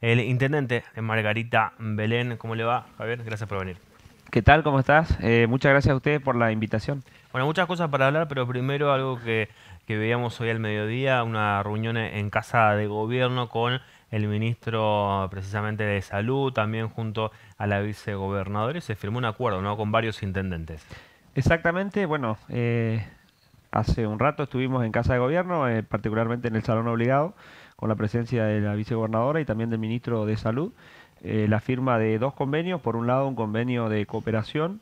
el intendente eh, Margarita Belén. ¿Cómo le va, Javier? Gracias por venir. ¿Qué tal? ¿Cómo estás? Eh, muchas gracias a ustedes por la invitación. Bueno, muchas cosas para hablar, pero primero algo que, veíamos hoy al mediodía, una reunión en casa de gobierno con el ministro precisamente de Salud, también junto a la vicegobernadora, y se firmó un acuerdo ¿no? con varios intendentes. Exactamente, bueno, eh, hace un rato estuvimos en Casa de Gobierno, eh, particularmente en el Salón Obligado, con la presencia de la vicegobernadora y también del ministro de Salud, eh, la firma de dos convenios. Por un lado, un convenio de cooperación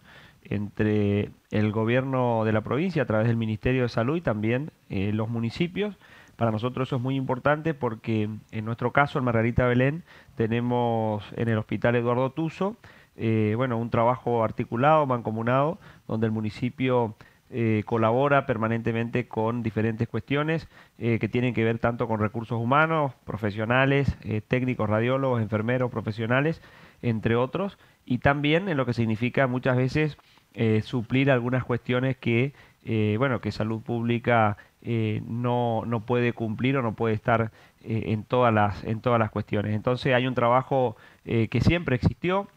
entre el gobierno de la provincia a través del Ministerio de Salud y también eh, los municipios. Para nosotros eso es muy importante porque en nuestro caso, en Margarita Belén, tenemos en el Hospital Eduardo Tuso, bueno, un trabajo articulado, mancomunado, donde el municipio eh, colabora permanentemente con diferentes cuestiones eh, que tienen que ver tanto con recursos humanos, profesionales, eh, técnicos, radiólogos, enfermeros, profesionales, entre otros, y también en lo que significa muchas veces suplir algunas cuestiones que, bueno, que salud pública no, no, puede cumplir o no puede estar en, todas las, en todas las cuestiones. Entonces hay un trabajo que siempre existió,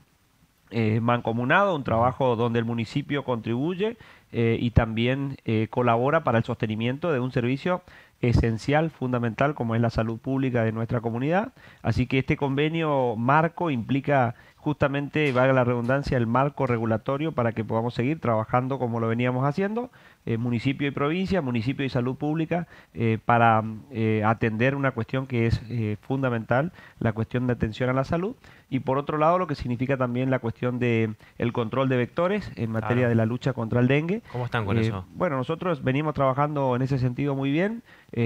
mancomunado, un trabajo donde el municipio contribuye eh, y también eh, colabora para el sostenimiento de un servicio esencial, fundamental, como es la salud pública de nuestra comunidad. Así que este convenio marco implica justamente, valga la redundancia, el marco regulatorio para que podamos seguir trabajando como lo veníamos haciendo, eh, municipio y provincia, municipio y salud pública, eh, para eh, atender una cuestión que es fundamental, la cuestión de atención a la salud, y por otro lado lo que significa también la cuestión de el control de vectores en materia de la lucha contra el dengue. ¿Cómo están con eso? Bueno, nosotros venimos trabajando en ese sentido muy bien,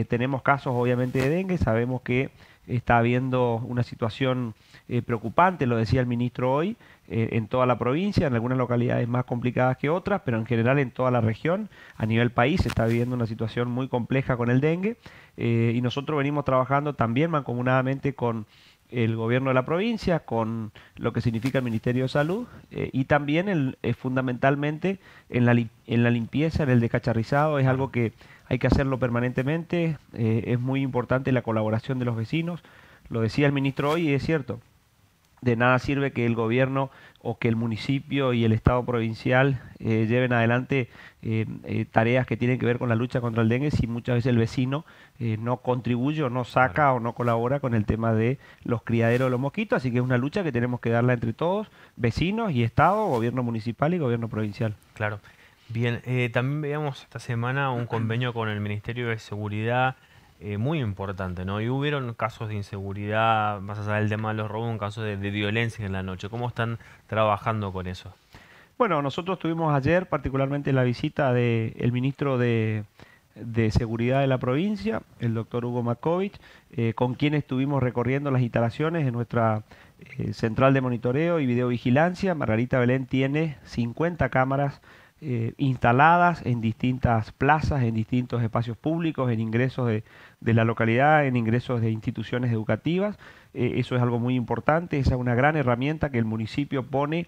tenemos casos obviamente de dengue, sabemos que está habiendo una situación eh, preocupante, lo decía el ministro hoy, eh, en toda la provincia, en algunas localidades más complicadas que otras, pero en general en toda la región, a nivel país, se está viviendo una situación muy compleja con el dengue eh, y nosotros venimos trabajando también mancomunadamente con el gobierno de la provincia, con lo que significa el Ministerio de Salud y también el, fundamentalmente en la, en la limpieza, en el descacharrizado, es algo que hay que hacerlo permanentemente, eh, es muy importante la colaboración de los vecinos, lo decía el ministro hoy y es cierto, de nada sirve que el gobierno o que el municipio y el Estado provincial eh, lleven adelante eh, tareas que tienen que ver con la lucha contra el dengue si muchas veces el vecino no contribuye o no saca o no colabora con el tema de los criaderos de los mosquitos. Así que es una lucha que tenemos que darla entre todos, vecinos y Estado, gobierno municipal y gobierno provincial. Claro. Bien, eh, también veíamos esta semana un convenio con el Ministerio de Seguridad eh, muy importante, ¿no? Y hubieron casos de inseguridad, más allá del tema de los robos, un caso de, violencia en la noche. ¿Cómo están trabajando con eso? Bueno, nosotros tuvimos ayer particularmente la visita del el ministro de, Seguridad de la provincia, el doctor Hugo Makovic, eh, con quien estuvimos recorriendo las instalaciones en nuestra central de monitoreo y videovigilancia. Margarita Belén tiene 50 cámaras eh, instaladas en distintas plazas, en distintos espacios públicos, en ingresos de, la localidad, en ingresos de instituciones educativas. Eh, eso es algo muy importante, esa es una gran herramienta que el municipio pone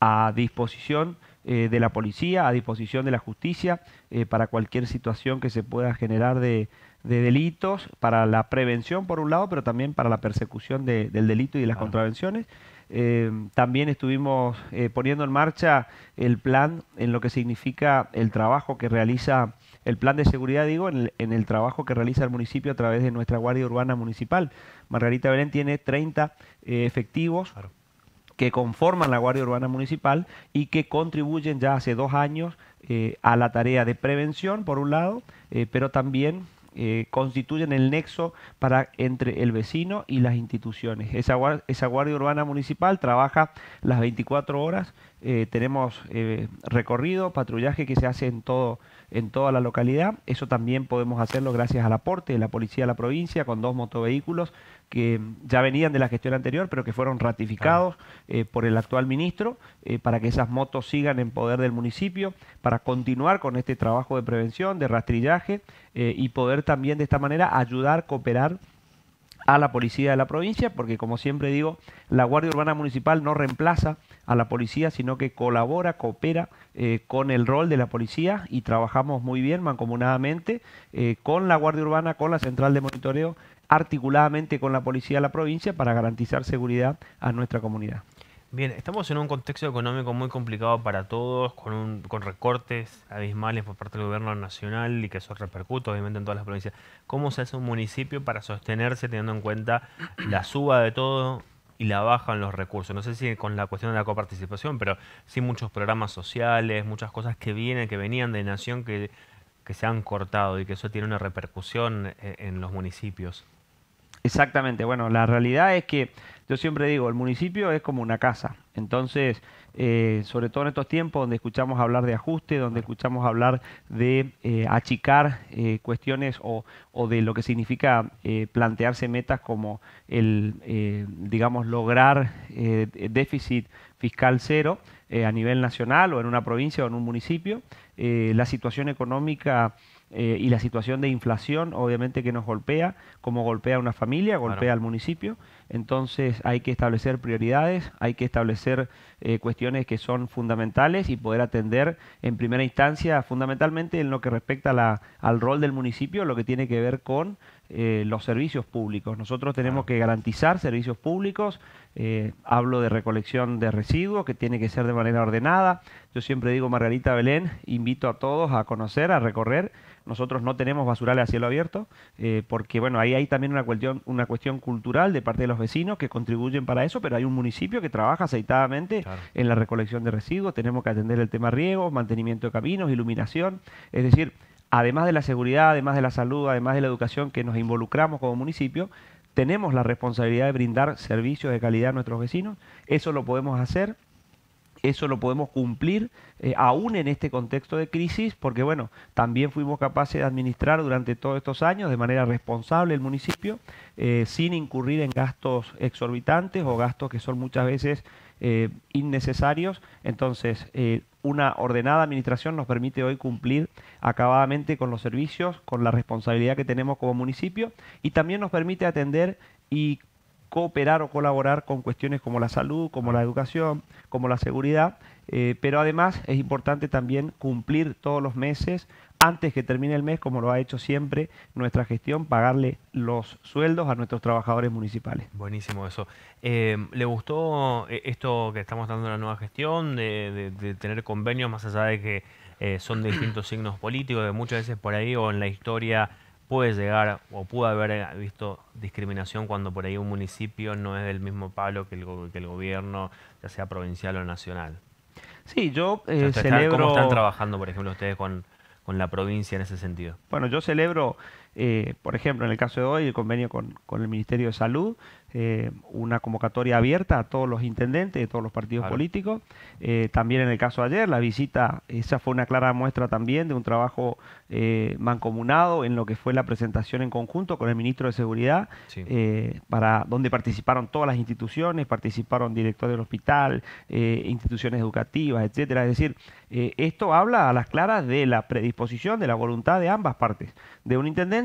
a disposición eh, de la policía, a disposición de la justicia, para cualquier situación que se pueda generar de, delitos, para la prevención por un lado, pero también para la persecución del delito y de las contravenciones. Eh, también estuvimos eh, poniendo en marcha el plan en lo que significa el trabajo que realiza, el plan de seguridad, digo, en el, trabajo que realiza el municipio a través de nuestra Guardia Urbana Municipal. Margarita Belén tiene 30 eh, efectivos. que conforman la Guardia Urbana Municipal y que contribuyen ya hace dos años a la tarea de prevención, por un lado, pero también eh, constituyen el nexo para, entre el vecino y las instituciones. Esa, Guardia Urbana Municipal trabaja las 24 horas, eh, tenemos eh, recorrido, patrullaje que se hace en, todo, en toda la localidad. Eso también podemos hacerlo gracias al aporte de la Policía de la Provincia con dos motovehículos que ya venían de la gestión anterior, pero que fueron ratificados eh, por el actual ministro, eh, para que esas motos sigan en poder del municipio, para continuar con este trabajo de prevención, de rastrillaje eh, y poder también de esta manera ayudar, cooperar a la policía de la provincia, porque como siempre digo, la Guardia Urbana Municipal no reemplaza a la policía, sino que colabora, coopera con el rol de la policía y trabajamos muy bien mancomunadamente con la Guardia Urbana, con la Central de Monitoreo articuladamente con la policía de la provincia para garantizar seguridad a nuestra comunidad. Bien, estamos en un contexto económico muy complicado para todos, con, recortes abismales por parte del gobierno nacional y que eso repercute obviamente en todas las provincias. ¿Cómo se hace un municipio para sostenerse teniendo en cuenta la suba de todo y la baja en los recursos? No sé si con la cuestión de la coparticipación, pero sí muchos programas sociales, muchas cosas que vienen, que venían de Nación, que, se han cortado y que eso tiene una repercusión eh, en los municipios. Exactamente, bueno, la realidad es que yo siempre digo, el municipio es como una casa. Entonces, eh, sobre todo en estos tiempos donde escuchamos hablar de ajuste, donde escuchamos hablar de eh, achicar eh, cuestiones o, o, de lo que significa plantearse metas como el, digamos, lograr déficit fiscal cero a nivel nacional o en una provincia o en un municipio, la situación económica eh, y la situación de inflación obviamente que nos golpea, como golpea a una familia, golpea al municipio entonces hay que establecer prioridades, hay que establecer eh, cuestiones que son fundamentales y poder atender en primera instancia fundamentalmente en lo que respecta al rol del municipio, lo que tiene que ver con eh, los servicios públicos. Nosotros tenemos que garantizar servicios públicos, eh, hablo de recolección de residuos, que tiene que ser de manera ordenada. Yo siempre digo, Margarita Belén, invito a todos a conocer, a recorrer. Nosotros no tenemos basurales a cielo abierto, porque bueno, ahí hay también una cuestión, una cuestión cultural de parte de vecinos que contribuyen para eso, pero hay un municipio que trabaja aceitadamente en la recolección de residuos, tenemos que atender el tema riego, mantenimiento de caminos, iluminación, es decir, además de la seguridad, además de la salud, además de la educación que nos involucramos como municipio, tenemos la responsabilidad de brindar servicios de calidad a nuestros vecinos, eso lo podemos hacer eso lo podemos cumplir eh, aún en este contexto de crisis, porque bueno, también fuimos capaces de administrar durante todos estos años de manera responsable el municipio, eh, sin incurrir en gastos exorbitantes o gastos que son muchas veces eh, innecesarios. Entonces, una ordenada administración nos permite hoy cumplir acabadamente con los servicios, con la responsabilidad que tenemos como municipio y también nos permite atender y cooperar o colaborar con cuestiones como la salud, como la educación, como la seguridad, eh, pero además es importante también cumplir todos los meses, antes que termine el mes, como lo ha hecho siempre nuestra gestión, pagarle los sueldos a nuestros trabajadores municipales. Buenísimo eso. Eh, ¿Le gustó eh, esto que estamos dando en la nueva gestión, de, tener convenios más allá de que son de distintos signos políticos, de muchas veces por ahí o en la historia puede llegar o pudo haber eh, visto discriminación cuando por ahí un municipio no es del mismo palo que el, que el gobierno, ya sea provincial o nacional. Sí, yo eh, celebro... ¿Cómo están trabajando, por ejemplo, ustedes con, con la provincia en ese sentido? Bueno, yo celebro eh, por ejemplo, en el caso de hoy, el convenio con, el Ministerio de Salud, eh, una convocatoria abierta a todos los intendentes de todos los partidos políticos. Eh, también en el caso de ayer, la visita, esa fue una clara muestra también de un trabajo mancomunado en lo que fue la presentación en conjunto con el ministro de Seguridad, para, donde participaron todas las instituciones, participaron directores del hospital, instituciones educativas, etcétera. Es decir, esto habla a las claras de la predisposición, de la voluntad de ambas partes, de un intendente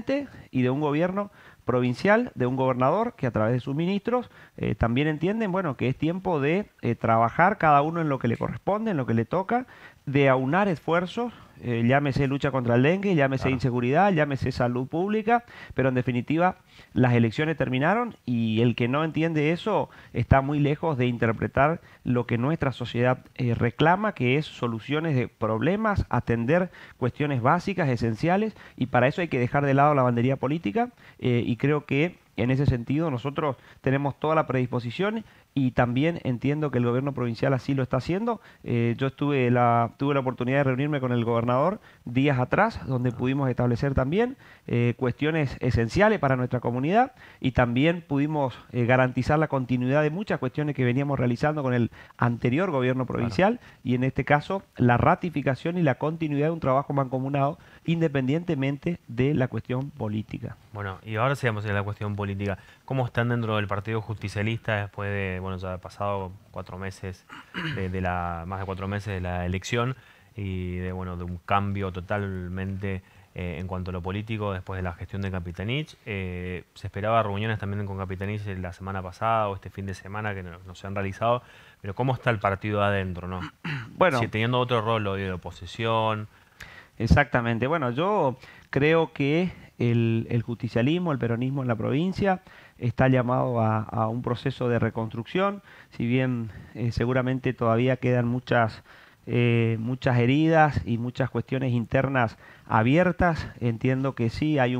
y de un gobierno provincial, de un gobernador que a través de sus ministros eh, también entienden, bueno, que es tiempo de eh, trabajar cada uno en lo que le corresponde, en lo que le toca de aunar esfuerzos, eh, llámese lucha contra el dengue, llámese inseguridad, llámese salud pública, pero en definitiva las elecciones terminaron y el que no entiende eso está muy lejos de interpretar lo que nuestra sociedad eh, reclama, que es soluciones de problemas, atender cuestiones básicas, esenciales, y para eso hay que dejar de lado la bandería política eh, y creo que en ese sentido, nosotros tenemos toda la predisposición y también entiendo que el gobierno provincial así lo está haciendo. Eh, yo la, tuve la oportunidad de reunirme con el gobernador días atrás, donde ah. pudimos establecer también eh, cuestiones esenciales para nuestra comunidad y también pudimos eh, garantizar la continuidad de muchas cuestiones que veníamos realizando con el anterior gobierno provincial y en este caso la ratificación y la continuidad de un trabajo mancomunado independientemente de la cuestión política. Bueno, y ahora seamos en la cuestión política. ¿Cómo están dentro del Partido Justicialista después de, bueno, ya ha pasado cuatro meses, de, la, más de cuatro meses de la elección y de, bueno, de un cambio totalmente eh, en cuanto a lo político después de la gestión de Capitanich? Eh, se esperaba reuniones también con Capitanich la semana pasada o este fin de semana que no, se han realizado, pero ¿cómo está el partido adentro, no? Bueno. Si teniendo otro rol hoy de oposición. Exactamente. Bueno, yo Creo que el, el, justicialismo, el peronismo en la provincia está llamado a, un proceso de reconstrucción, si bien eh, seguramente todavía quedan muchas, eh, muchas heridas y muchas cuestiones internas abiertas, entiendo que sí hay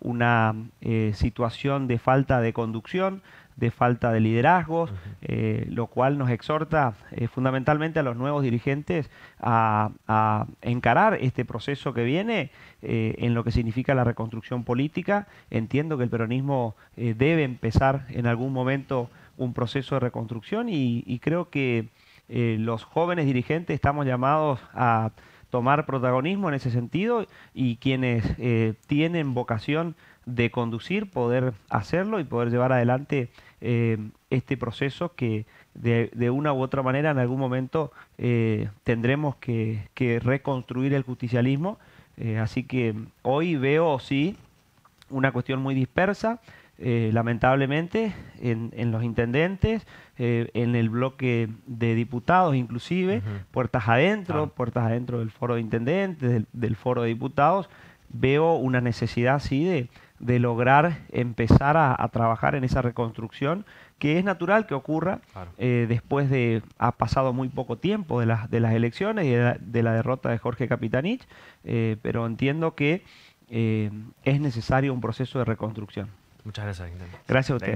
una eh, situación de falta de conducción, de falta de liderazgos, eh, lo cual nos exhorta eh, fundamentalmente a los nuevos dirigentes a, encarar este proceso que viene eh, en lo que significa la reconstrucción política. Entiendo que el peronismo debe empezar en algún momento un proceso de reconstrucción y creo que los jóvenes dirigentes estamos llamados a tomar protagonismo en ese sentido y quienes tienen vocación de conducir, poder hacerlo y poder llevar adelante eh, este proceso que de, una u otra manera en algún momento eh, tendremos que, reconstruir el justicialismo. Eh, así que hoy veo, sí, una cuestión muy dispersa, lamentablemente, en, los intendentes, en el bloque de diputados inclusive, puertas adentro, ah. puertas adentro del foro de intendentes, del, del foro de diputados, veo una necesidad, sí, de de lograr empezar a, trabajar en esa reconstrucción, que es natural que ocurra eh, después de, ha pasado muy poco tiempo de, las de las elecciones y de la, derrota de Jorge Capitanich, eh, pero entiendo que eh, es necesario un proceso de reconstrucción. Muchas gracias. Gracias a ustedes.